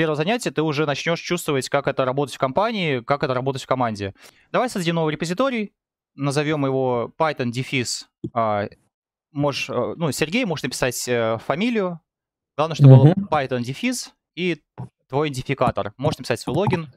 первого занятия ты уже начнешь чувствовать, как это работать в компании, как это работать в команде. Давай создадим новый репозиторий, назовем его Python дефис. А, можешь, э, ну, Сергей, можешь написать э, фамилию. Главное, чтобы mm-hmm. был Python дефис и твой идентификатор. Можешь написать свой логин,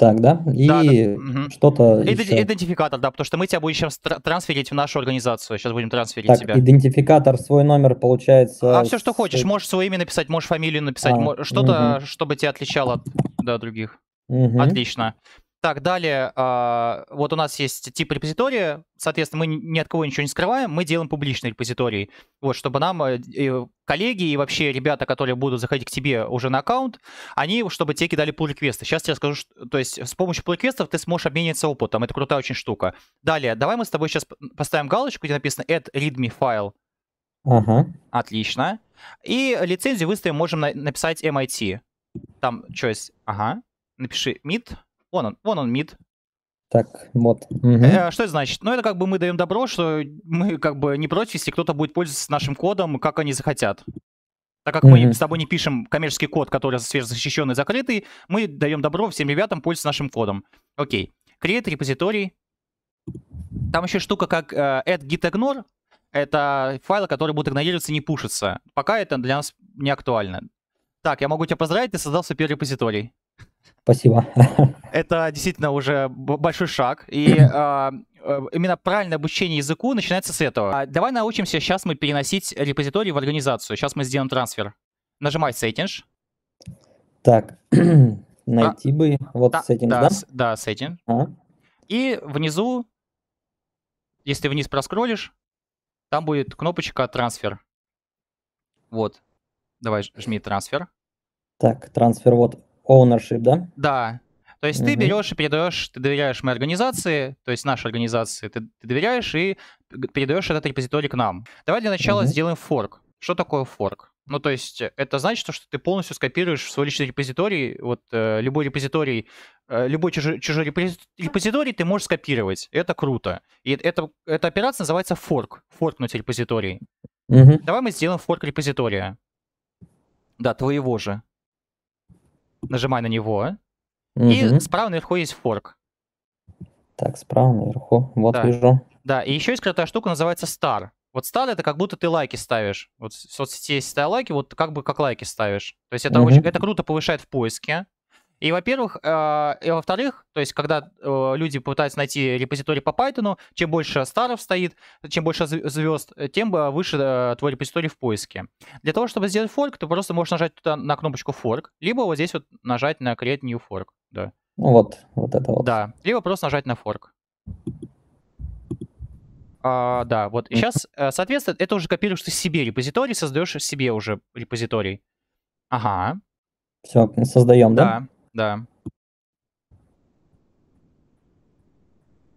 Так, да? И да, да. что-то Иде- еще. Идентификатор, да, потому что мы тебя будем сейчас трансферить в нашу организацию. Сейчас будем трансферить так, тебя. идентификатор, свой номер, получается... А все, что хочешь. Можешь свое имя написать, можешь фамилию написать, а, что-то, угу. чтобы тебя отличало от да, других. Угу. Отлично. Так, далее, а, вот у нас есть тип репозитория, соответственно, мы ни от кого ничего не скрываем, мы делаем публичный репозиторий, вот, чтобы нам э, э, коллеги и вообще ребята, которые будут заходить к тебе уже на аккаунт, они, чтобы те кидали pull-реквесты. Сейчас я скажу, что, то есть с помощью pull-реквестов ты сможешь обмениться опытом, это крутая очень штука. Далее, давай мы с тобой сейчас поставим галочку, где написано add readme файл. Угу. Отлично. И лицензию выставим, можем на- написать MIT. Там что есть? Ага. Напиши mid Вон он, вон он мид. Так, мод. Угу. Э, что это значит? Ну, это как бы мы даем добро, что мы как бы не против, если кто-то будет пользоваться нашим кодом, как они захотят. Так как угу. мы с тобой не пишем коммерческий код, который свежезащищенный, закрытый, мы даем добро всем ребятам пользоваться нашим кодом. Окей. Create репозиторий. Там еще штука как uh, add git ignore. Это файлы, которые будут игнорироваться, не пушиться. Пока это для нас не актуально. Так, я могу тебя поздравить, ты создал свой первый репозиторий. Спасибо. Это действительно уже большой шаг. И а, э, именно правильное обучение языку начинается с этого. А, давай научимся сейчас мы переносить репозиторий в организацию. Сейчас мы сделаем трансфер. Нажимай Settings. Так, найти а, бы вот да, Settings, да? Да, да Settings. А? И внизу, если вниз проскролишь, там будет кнопочка трансфер. Вот. Давай жми трансфер. Так, трансфер вот Ownership, да? Да. То есть mm-hmm. ты берешь и передаешь, ты доверяешь моей организации, то есть нашей организации, ты, ты доверяешь и передаешь этот репозиторий к нам. Давай для начала mm-hmm. сделаем форк. Что такое форк? Ну, то есть э, это значит, что ты полностью скопируешь в свой личный репозиторий, вот э, любой репозиторий, э, любой чужой, чужой репозиторий ты можешь скопировать. Это круто. И это, эта операция называется форк, форкнуть репозиторий. Угу. Давай мы сделаем форк репозитория. Да, твоего же нажимай на него, угу. и справа наверху есть форк. Так, справа наверху, вот да. вижу. Да, и еще есть крутая штука, называется Star. Вот Star это как будто ты лайки ставишь. Вот в соцсети есть лайки, вот как бы как лайки ставишь. То есть это, угу. очень, это круто повышает в поиске, и, во-первых, э, и во-вторых, то есть, когда э, люди пытаются найти репозиторий по Python, чем больше старов стоит, чем больше звезд, э, тем э, выше э, твой репозиторий в поиске. Для того, чтобы сделать fork, ты просто можешь нажать туда на кнопочку fork, либо вот здесь вот нажать на create new fork, да. Ну вот, вот это вот. Да, либо просто нажать на fork. А, да, вот. И сейчас, э, соответственно, это уже копируешь ты себе репозиторий, создаешь себе уже репозиторий. Ага. Все, создаем, да? Да. Да.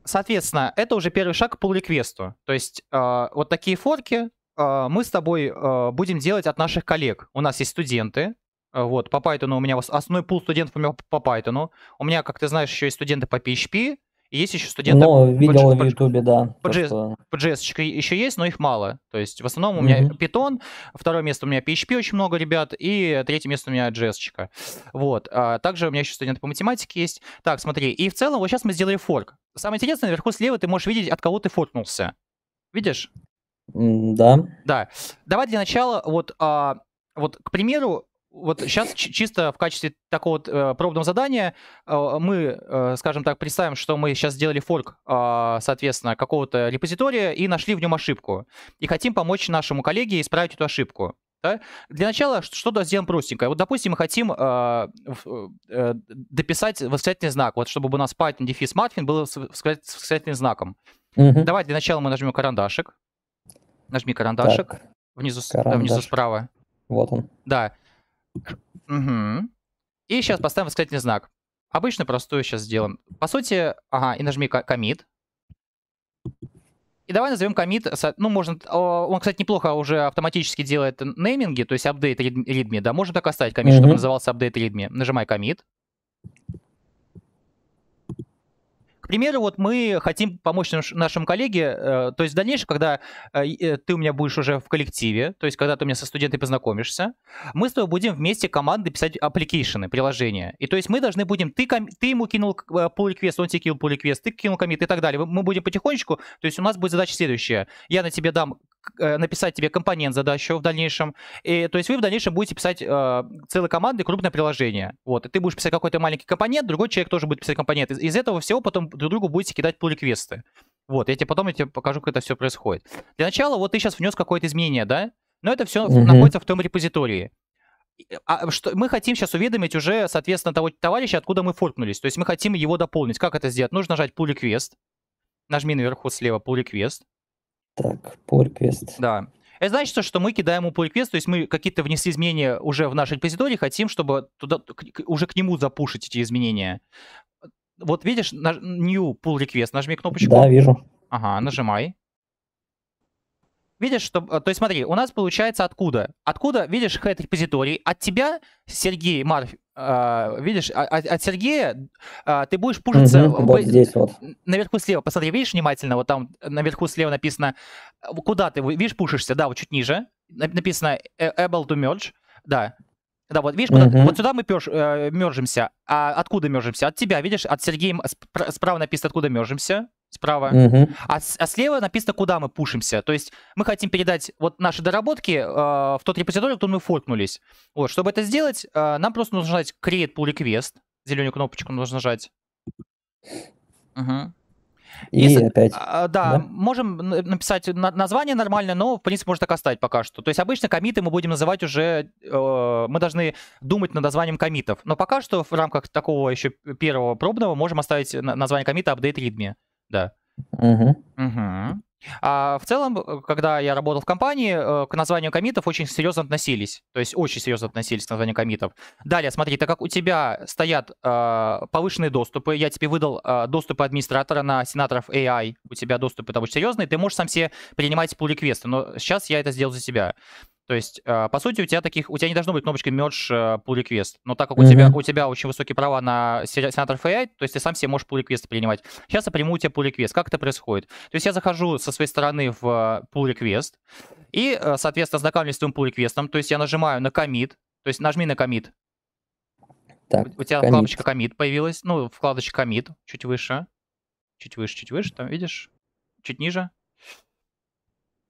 Соответственно, это уже первый шаг к pull реквесту То есть э, вот такие форки э, мы с тобой э, будем делать от наших коллег. У нас есть студенты, э, вот, по Python у меня основной пул студентов у меня по Python. У меня, как ты знаешь, еще есть студенты по PHP, есть еще студенты... Ну, видел по, в Ютубе, да. По, JS, что... еще есть, но их мало. То есть в основном у меня mm Python, второе место у меня PHP очень много ребят, и третье место у меня JS. Вот. А также у меня еще студенты по математике есть. Так, смотри. И в целом вот сейчас мы сделали форк. Самое интересное, наверху слева ты можешь видеть, от кого ты форкнулся. Видишь? Mm, да. Да. Давай для начала вот... А, вот, к примеру, вот сейчас чисто в качестве такого вот, э, пробного задания э, мы, э, скажем так, представим, что мы сейчас сделали форк, э, соответственно, какого-то репозитория и нашли в нем ошибку. И хотим помочь нашему коллеге исправить эту ошибку. Да? Для начала что-то сделаем простенькое. Вот, допустим, мы хотим э, э, дописать восклицательный знак, вот чтобы у нас Python дефис Matfin был с восклицательным знаком. Угу. Давай для начала мы нажмем карандашик. Нажми карандашик. Так. Внизу, карандаш. Да, э, внизу справа. Вот он. Да. Угу. И сейчас поставим восклицательный знак. Обычно простую сейчас сделаем. По сути, ага, и нажми commit. И давай назовем комит, ну, можно, а, он, кстати, неплохо уже автоматически делает нейминги, то есть апдейт readme, да, можно так оставить комит, mm чтобы назывался апдейт readme. Нажимай комит. примеру, вот мы хотим помочь наш, нашим коллеге, э, то есть в дальнейшем, когда э, э, ты у меня будешь уже в коллективе, то есть когда ты у меня со студентами познакомишься, мы с тобой будем вместе команды писать аппликейшены, приложения. И то есть мы должны будем, ты, ком, ты ему кинул pull request, э, он тебе кинул pull request, ты кинул комит и так далее. Мы будем потихонечку, то есть у нас будет задача следующая. Я на тебе дам Э, написать тебе компонент задачу в дальнейшем. И, то есть вы в дальнейшем будете писать э, целой командой крупное приложение. Вот. И ты будешь писать какой-то маленький компонент, другой человек тоже будет писать компонент. Из, из этого всего потом друг другу будете кидать пул-реквесты. Вот, я тебе потом я тебе покажу, как это все происходит. Для начала, вот ты сейчас внес какое-то изменение, да? Но это все mm-hmm. находится в том репозитории. А что, мы хотим сейчас уведомить уже, соответственно, того товарища, откуда мы форкнулись. То есть мы хотим его дополнить. Как это сделать? Нужно нажать pull request. Нажми наверху слева pull request. Так, pull request. Да. Это значит, что мы кидаем ему pull request, то есть мы какие-то внесли изменения уже в нашей репозиторий, хотим, чтобы туда, к, уже к нему запушить эти изменения. Вот видишь, на, new pull request, нажми кнопочку. Да, вижу. Ага, нажимай видишь, что... Э, то есть смотри, у нас получается откуда? Откуда, видишь, хэт-репозиторий? От тебя, Сергей, Марф, э, видишь, а, от, от Сергея э, ты будешь пушиться... Угу, в, вот здесь вот. Наверху слева, посмотри, видишь внимательно, вот там наверху слева написано, э, куда ты, видишь, пушишься, да, вот чуть ниже, написано э, able to merge, да, да, вот видишь, угу. вот сюда мы пёж, э, мержимся. А откуда мержимся? От тебя, видишь, от Сергея справа написано, откуда мержимся справа. Угу. А, а слева написано, куда мы пушимся. То есть мы хотим передать вот наши доработки э, в тот репозиторий, куда мы форкнулись. Вот, чтобы это сделать, э, нам просто нужно нажать Create Pull Request. Зеленую кнопочку нужно нажать. Угу. И Если, опять. А, да, да, можем написать на, название нормально, но, в принципе, можно так оставить пока что. То есть обычно комиты мы будем называть уже... Э, мы должны думать над названием комитов. Но пока что в рамках такого еще первого пробного можем оставить название комита update readme да. Угу. Угу. А в целом, э, когда я работал в компании, э, к названию комитов очень серьезно относились. То есть очень серьезно относились к названию комитов. Далее, смотри, так как у тебя стоят э, повышенные доступы, я тебе выдал э, доступы администратора на сенаторов AI, у тебя доступы там очень серьезные, ты можешь сам себе принимать pull реквесты но сейчас я это сделал за тебя. То есть, а, по сути, у тебя таких, у тебя не должно быть кнопочки merge а, pull request. Но так как mm-hmm. у тебя у тебя очень высокие права на сенатор AI, а, то есть ты сам себе можешь pull request принимать. Сейчас я приму у тебя pull request. Как это происходит? То есть я захожу со своей стороны в pull request и, соответственно, знакомлюсь с твоим pull request. То есть я нажимаю на commit. То есть нажми на commit. Так, у, у тебя commit. вкладочка commit появилась. Ну, вкладочка commit чуть выше. Чуть выше, чуть выше, там видишь? Чуть ниже.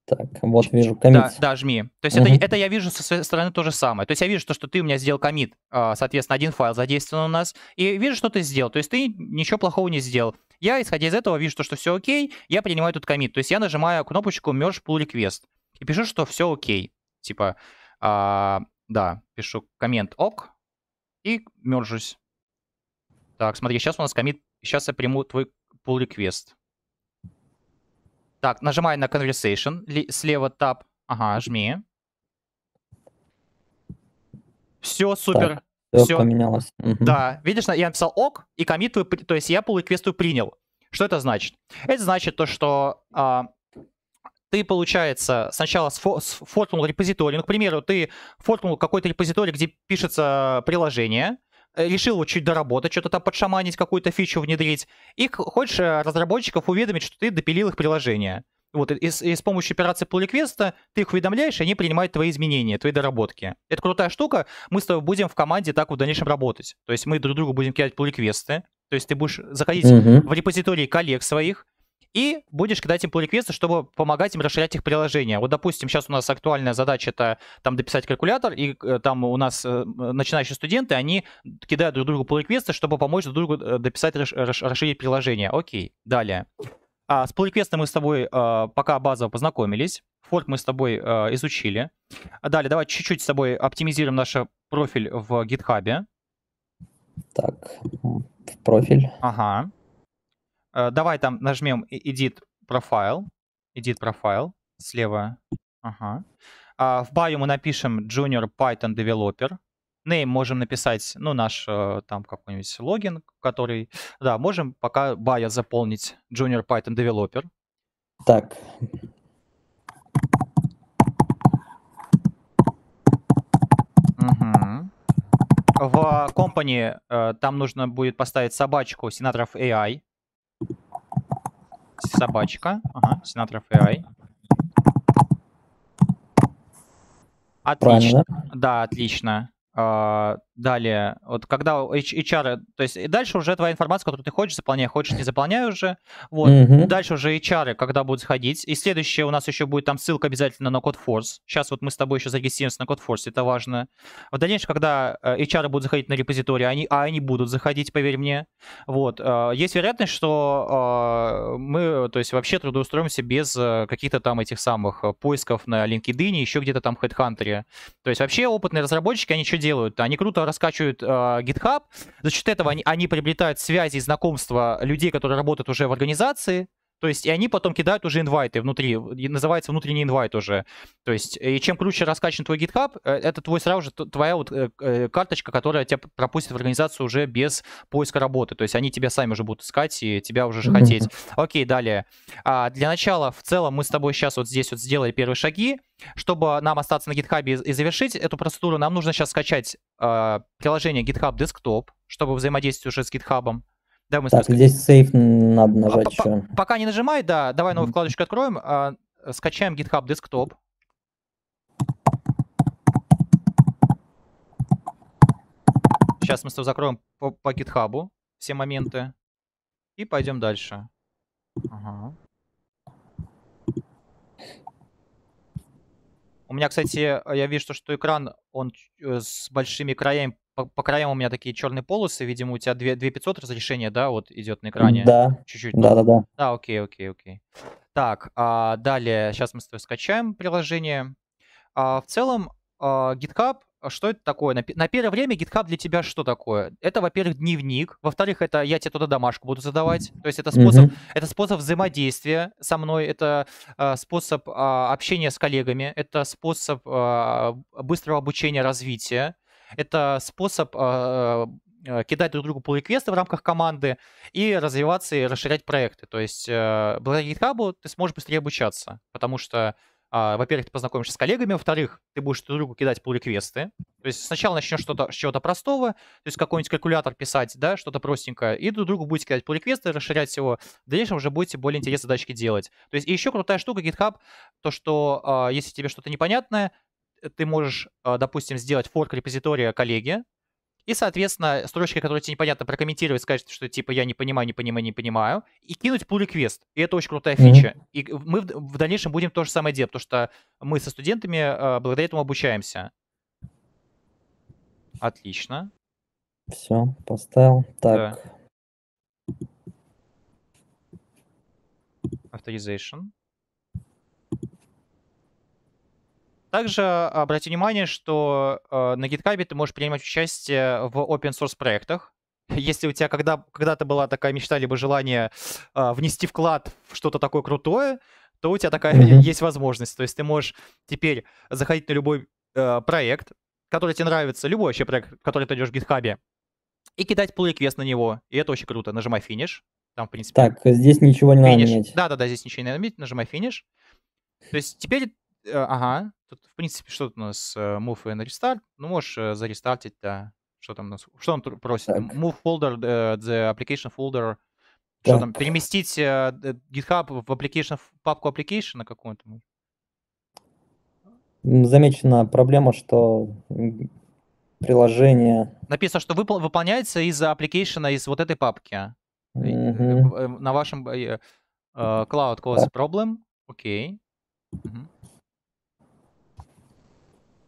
Так, вот вижу комит. Да, да, жми. То есть угу. это, это я вижу со своей стороны то же самое. То есть я вижу то, что ты у меня сделал комит. А, соответственно, один файл задействован у нас. И вижу, что ты сделал. То есть ты ничего плохого не сделал. Я, исходя из этого, вижу то, что все окей. Я принимаю этот комит. То есть я нажимаю кнопочку merge pull request. И пишу, что все окей. Типа, а, да, пишу коммент ок. И мержусь. Так, смотри, сейчас у нас комит. Сейчас я приму твой pull request. Так, нажимай на conversation. Слева тап. Ага, жми. Все, супер. Так. Все, все поменялось. Угу. Да, видишь, я написал ок, и коммитую, то есть я pull реквесту принял. Что это значит? Это значит то, что а, ты, получается, сначала сфоткнул репозиторий, ну, к примеру, ты форкнул какой-то репозиторий, где пишется приложение, Э, решил вот чуть доработать, что-то там подшаманить, какую-то фичу внедрить, и хочешь э, разработчиков уведомить, что ты допилил их приложение. Вот, и, с, и с помощью операции pull request ты их уведомляешь, и они принимают твои изменения, твои доработки. Это крутая штука, мы с тобой будем в команде так в дальнейшем работать. То есть мы друг другу будем кидать pull request, то есть ты будешь заходить mm-hmm. в репозитории коллег своих, и будешь кидать им pull реквесты, чтобы помогать им расширять их приложение. Вот, допустим, сейчас у нас актуальная задача это там дописать калькулятор, и э, там у нас э, начинающие студенты, они кидают друг другу pull реквесты, чтобы помочь друг другу э, дописать, расширить приложение. Окей, далее. А, с pull реквестом мы с тобой а, пока базово познакомились. Форк мы с тобой а, изучили. далее давай чуть-чуть с тобой оптимизируем наш профиль в GitHub. Так, профиль. Ага. Э, давай там нажмем Edit Profile. Edit Profile слева. Ага. А, в bio мы напишем Junior Python Developer. Name можем написать, ну, наш э, там какой-нибудь логин, который... Да, можем пока bio заполнить Junior Python Developer. Так. Угу. В компании э, там нужно будет поставить собачку сенаторов AI собачка. Ага, сенаторов AI. А отлично. Правильно, да, отлично. А, далее, вот когда HR, то есть и дальше уже твоя информация, которую ты хочешь, заполнять хочешь, не заполняй уже. Вот. Mm-hmm. Дальше уже HR, когда будут сходить. И следующее у нас еще будет там ссылка обязательно на CodeForce. Сейчас вот мы с тобой еще зарегистрируемся на CodeForce, это важно. В дальнейшем, когда э, HR будут заходить на репозиторий, они, а они будут заходить, поверь мне. Вот. А, есть вероятность, что а, мы, то есть вообще трудоустроимся без э, каких-то там этих самых э, поисков на LinkedIn, еще где-то там в HeadHunter. То есть вообще опытные разработчики, они что делают? Они круто раскачивают э, GitHub. За счет этого они, они приобретают связи и знакомства людей, которые работают уже в организации. То есть, и они потом кидают уже инвайты внутри, называется внутренний инвайт уже. То есть, и чем круче раскачан твой GitHub, э, это твой сразу же твоя вот э, э, карточка, которая тебя пропустит в организацию уже без поиска работы. То есть, они тебя сами уже будут искать и тебя уже же mm-hmm. хотеть. Окей, далее. А, для начала, в целом, мы с тобой сейчас вот здесь вот сделали первые шаги. Чтобы нам остаться на GitHub и, и завершить эту процедуру, нам нужно сейчас скачать э, приложение GitHub Desktop, чтобы взаимодействовать уже с GitHub. Да, мы так, здесь сейф надо а, нажать а, еще. Пока не нажимай, да, давай новую вкладочку откроем. А, скачаем GitHub Desktop. Сейчас мы с закроем по, по GitHub все моменты. И пойдем дальше. Ага. У меня, кстати, я вижу, что, что экран, он э, с большими краями по, по краям у меня такие черные полосы, видимо, у тебя 2, 2500 разрешение, да, вот идет на экране? Да. Чуть-чуть. Да-да-да. Да, окей, окей, окей. Так, а, далее, сейчас мы с тобой скачаем приложение. А, в целом, а, GitHub, а что это такое? На, на первое время GitHub для тебя что такое? Это, во-первых, дневник, во-вторых, это я тебе туда домашку буду задавать, то есть это способ, mm-hmm. это способ взаимодействия со мной, это а, способ а, общения с коллегами, это способ а, быстрого обучения, развития, это способ а, а, э, кидать друг другу pull реквесты в рамках команды и развиваться и расширять проекты. То есть э, благодаря GitHub ты сможешь быстрее обучаться, потому что а, во-первых, ты познакомишься с коллегами, во-вторых, ты будешь друг другу кидать pull-реквесты. То есть сначала начнешь что-то с чего-то простого, то есть какой-нибудь калькулятор писать, да, что-то простенькое, и друг другу будете кидать pull-реквесты, расширять его. В дальнейшем уже будете более интересные задачки делать. То есть и еще крутая штука GitHub, то что если тебе что-то непонятное, ты можешь, а, допустим, сделать форк репозитория коллеги, и, соответственно, строчки, которые тебе непонятно прокомментировать, сказать, что типа я не понимаю, не понимаю, не понимаю, и кинуть pull request. И это очень крутая mm-hmm. фича. И мы в, в дальнейшем будем то же самое делать, потому что мы со студентами э, благодаря этому обучаемся. Отлично. Все, поставил. Так. Да. Также а, обрати внимание, что э, на GitHub ты можешь принимать участие в open source проектах. Если у тебя когда, когда-то была такая мечта либо желание э, внести вклад в что-то такое крутое, то у тебя такая mm-hmm. есть возможность. То есть ты можешь теперь заходить на любой э, проект, который тебе нравится, любой вообще проект, который ты идешь в GitHub, и кидать pull request на него. И это очень круто. Нажимай финиш. Там, в принципе. Так, здесь ничего не finish. надо Да, да, да, здесь ничего не надо менять. Нажимай финиш. То есть теперь Э, ага, тут, в принципе, что-то у нас э, move and restart. Ну, можешь э, зарестартить, да. Что там у нас? Что он просит? Так. Move folder, the application folder. Да. Что там, переместить GitHub в application, в папку application на какую-то? Замечена проблема, что приложение... Написано, что выпол- выполняется из-за application, из вот этой папки. Mm-hmm. На вашем... Uh, cloud cause problem. Окей. Okay. Uh-huh.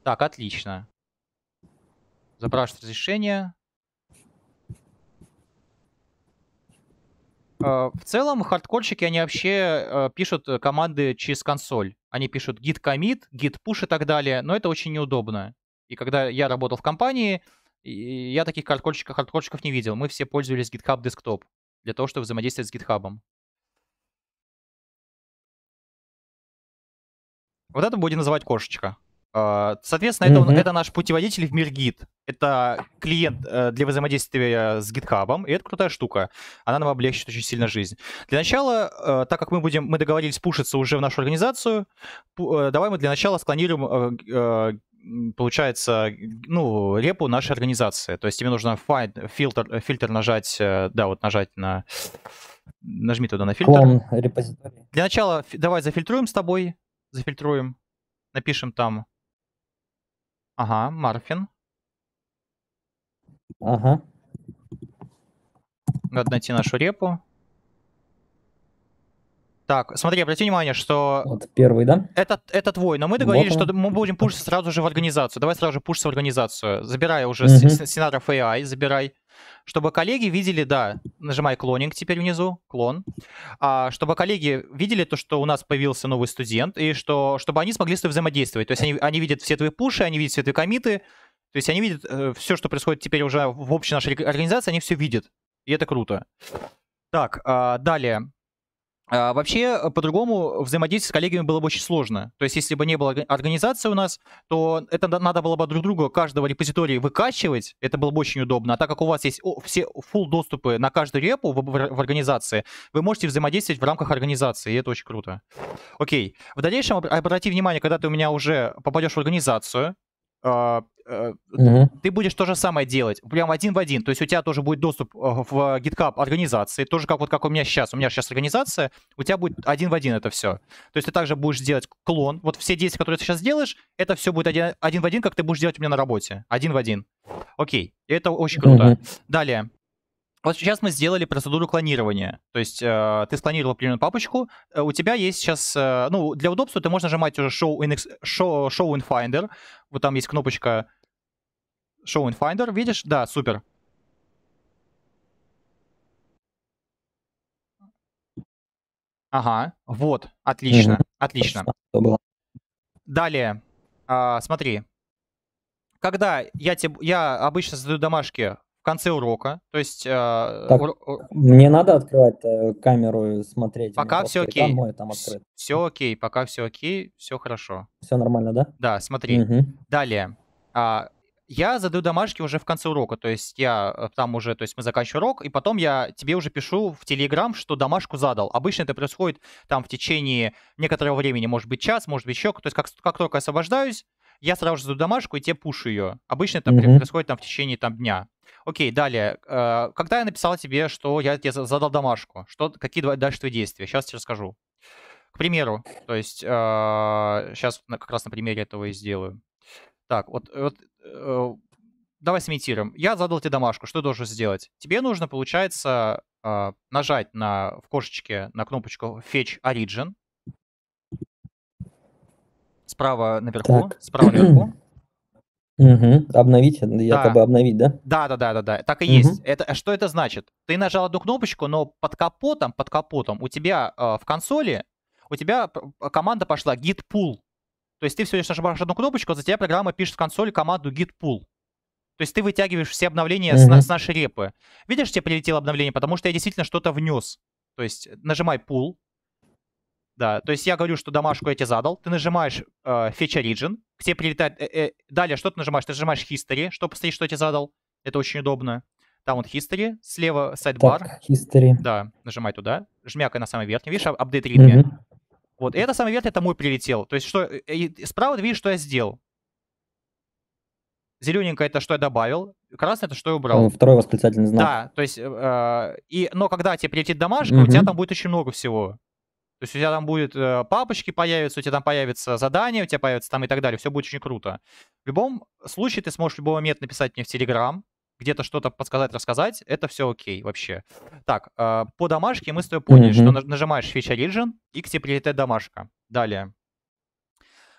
Так, отлично. Запрашивает разрешение. Э, в целом, хардкорщики, они вообще э, пишут э, команды через консоль. Они пишут git commit, git push и так далее, но это очень неудобно. И когда я работал в компании, я таких хардкорщиков, хардкорщиков не видел. Мы все пользовались GitHub Desktop для того, чтобы взаимодействовать с GitHub. Вот это будем называть кошечка. А, соответственно, mm-hmm. это, наш путеводитель в мир гид. Это клиент э, для взаимодействия с GitHub, и это крутая штука. Она нам облегчит очень сильно жизнь. Для начала, э, так как мы будем, мы договорились пушиться уже в нашу организацию, э, давай мы для начала склонируем получается, ну, репу нашей организации. То есть тебе нужно find, фильтр, фильтр нажать, да, вот нажать на... Нажми туда на фильтр. Для начала давай зафильтруем с тобой, зафильтруем, напишем там Ага, Марфин. Ага. Надо найти нашу репу. Так, смотри, обрати внимание, что... Вот первый, да? Это, это твой, но мы договорились, вот что мы будем пушиться сразу же в организацию. Давай сразу же пушиться в организацию. Забирай уже угу. сенаторов AI, забирай. Чтобы коллеги видели, да, нажимай клонинг теперь внизу, клон, а, чтобы коллеги видели то, что у нас появился новый студент, и что, чтобы они смогли с тобой взаимодействовать. То есть они, они видят все твои пуши, они видят все твои комиты, то есть они видят э, все, что происходит теперь уже в общей нашей организации, они все видят. И это круто. Так, э, далее. А, вообще, э, по-другому взаимодействие с коллегами было бы очень сложно. То есть, если бы не было организации у нас, то это надо было бы друг друга каждого репозитория выкачивать, это было бы очень удобно. А так как у вас есть все full доступы на каждую репу в, в организации, вы можете взаимодействовать в рамках организации, и это очень круто. Окей. В дальнейшем обрати внимание, когда ты у меня уже попадешь в организацию, а, Э, ты будешь то же самое делать, прям один в один. То есть у тебя тоже будет доступ э, в э, GitHub организации, тоже как вот как у меня сейчас. У меня сейчас организация, у тебя будет один в один это все. То есть ты также будешь делать клон. Вот все действия, которые ты сейчас делаешь, это все будет один, один в один, как ты будешь делать у меня на работе. Один в один. Окей, это очень круто. Угу. Далее. Вот сейчас мы сделали процедуру клонирования. То есть э, ты склонировал примерно папочку, э, у тебя есть сейчас, э, ну, для удобства ты можешь нажимать уже show in, show, show in Finder. Вот там есть кнопочка show in Finder, видишь? Да, супер. Ага, вот, отлично, mm -hmm. отлично. Далее, э, смотри, когда я, тебе, я обычно задаю домашки конце урока. То есть... Э, так, ур... Мне надо открывать э, камеру и смотреть. А пока все окей. мой, а там открыт. Все окей, пока все окей, все хорошо. Все нормально, да? Да, смотри. Угу. Далее. А, я задаю домашки уже в конце урока, то есть я э, там уже, то есть мы заканчиваем урок, и потом я тебе уже пишу в Телеграм, что домашку задал. Обычно это происходит там в течение некоторого времени, может быть час, может быть еще, то есть как, как только освобождаюсь, я сразу же задаю домашку и тебе пушу ее. Обычно это угу. происходит там в течение там дня. Окей, далее. Э, когда я написал тебе, что я тебе задал домашку, что, какие дальше твои действия? Сейчас тебе расскажу. К примеру, то есть сейчас э, как раз на примере этого и сделаю. Так, вот, э, вот давай сымитируем. Я задал тебе домашку, что ты должен сделать? Тебе нужно, получается, нажать на, в кошечке на кнопочку Fetch Origin. Справа наверху, так. справа наверху. Угу. Обновить, э, якобы да. обновить, да? Да, да, да, да, да. Так и угу. есть. Это, а что это значит? Ты нажал одну кнопочку, но под капотом, под капотом у тебя э, в консоли, у тебя команда пошла git pull. То есть ты все лишь нажимаешь одну кнопочку, за тебя программа пишет в консоль команду git pull. То есть ты вытягиваешь все обновления угу. с, с нашей репы. Видишь, тебе прилетело обновление, потому что я действительно что-то внес. То есть нажимай pull, да, то есть я говорю, что домашку я тебе задал, ты нажимаешь э, Fetch Origin, к тебе прилетает... Э, э, далее что ты нажимаешь? Ты нажимаешь History, чтобы посмотреть, что я тебе задал. Это очень удобно. Там вот History, слева сайдбар. Так, History. Да, нажимай туда, жмякай на самый верхний, видишь, Update Readme. Угу. Вот, и это самый верхний, это мой прилетел. То есть что... Э, и справа ты видишь, что я сделал. Зелененькое это что я добавил, красное это что я убрал. Второй восклицательный знак. Да, то есть, э, э и, но когда тебе прилетит домашка, угу. у тебя там будет очень много всего. То есть у тебя там будет э, папочки появятся, у тебя там появится задание, у тебя появится там и так далее. Все будет очень круто. В любом случае ты сможешь в любой момент написать мне в Телеграм, где-то что-то подсказать, рассказать. Это все окей вообще. Так, э, по домашке мы с тобой поняли, mm-hmm. что на- нажимаешь Fetch Origin, и к тебе прилетает домашка. Далее.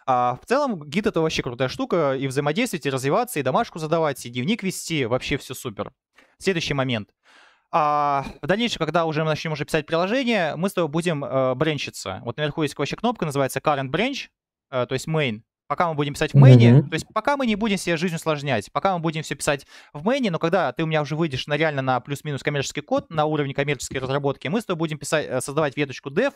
А в целом гид это вообще крутая штука, и взаимодействовать, и развиваться, и домашку задавать, и дневник вести, вообще все супер. Следующий момент. А в дальнейшем, когда уже мы начнем уже писать приложение, мы с тобой будем э, бренчиться. Вот наверху есть вообще кнопка, называется current branch, э, то есть main. Пока мы будем писать в мейне, mm-hmm. то есть пока мы не будем себе жизнь усложнять, пока мы будем все писать в мейне, но когда ты у меня уже выйдешь на реально на плюс-минус коммерческий код, на уровне коммерческой разработки, мы с тобой будем писать, э, создавать веточку dev,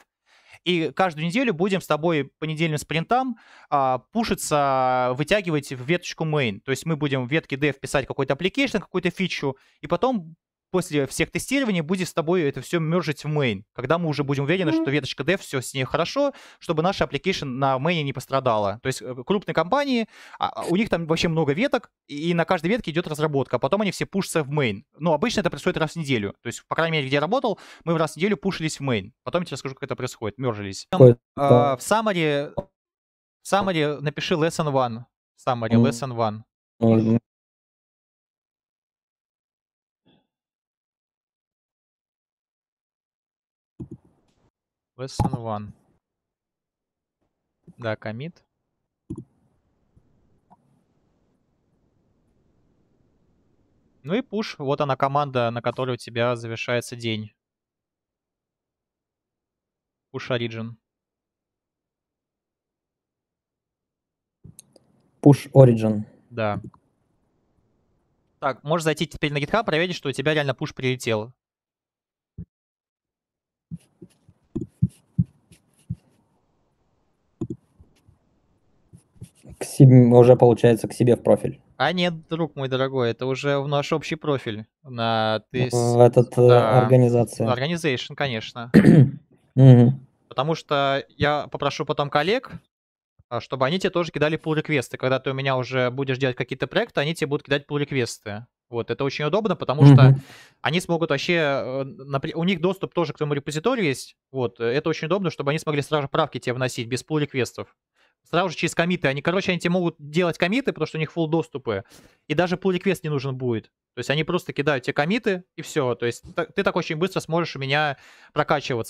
и каждую неделю будем с тобой по недельным спринтам а, пушиться, вытягивать в веточку main. То есть мы будем в ветке dev писать какой-то application, какую-то фичу, и потом после всех тестирований будет с тобой это все мержить в main, когда мы уже будем уверены, что веточка dev, все с ней хорошо, чтобы наша application на main не пострадала. То есть э, крупные компании, а, а, у них там вообще много веток, и на каждой ветке идет разработка, а потом они все пушатся в main. Ну, обычно это происходит раз в неделю. То есть, по крайней мере, где я работал, мы в раз в неделю пушились в main. Потом я тебе расскажу, как это происходит, мержились. Там, да. э, в summary, в summary напиши lesson one. Summary, lesson one. Lesson one. Да, комит. Ну и пуш. Вот она команда, на которой у тебя завершается день. Пуш Origin. Пуш Origin. Да. Так, можешь зайти теперь на GitHub, проверить, что у тебя реально пуш прилетел. себе, уже получается к себе в профиль. А нет, друг мой дорогой, это уже в наш общий профиль. На ты... В ну, этот э, да, организация. Organization, конечно. Потому что я попрошу потом коллег, а, чтобы они тебе тоже кидали pull реквесты Когда ты у меня уже будешь делать какие-то проекты, они тебе будут кидать pull реквесты Вот, это очень удобно, потому что они смогут вообще, э, у них доступ тоже к твоему репозиторию есть, вот, э, это очень удобно, чтобы они смогли сразу правки тебе вносить без pull реквестов сразу же через комиты. Они, короче, они тебе могут делать комиты, потому что у них full доступы. И даже pull request не нужен будет. То есть они просто кидают тебе комиты, и все. То есть ты так очень быстро сможешь у меня прокачиваться.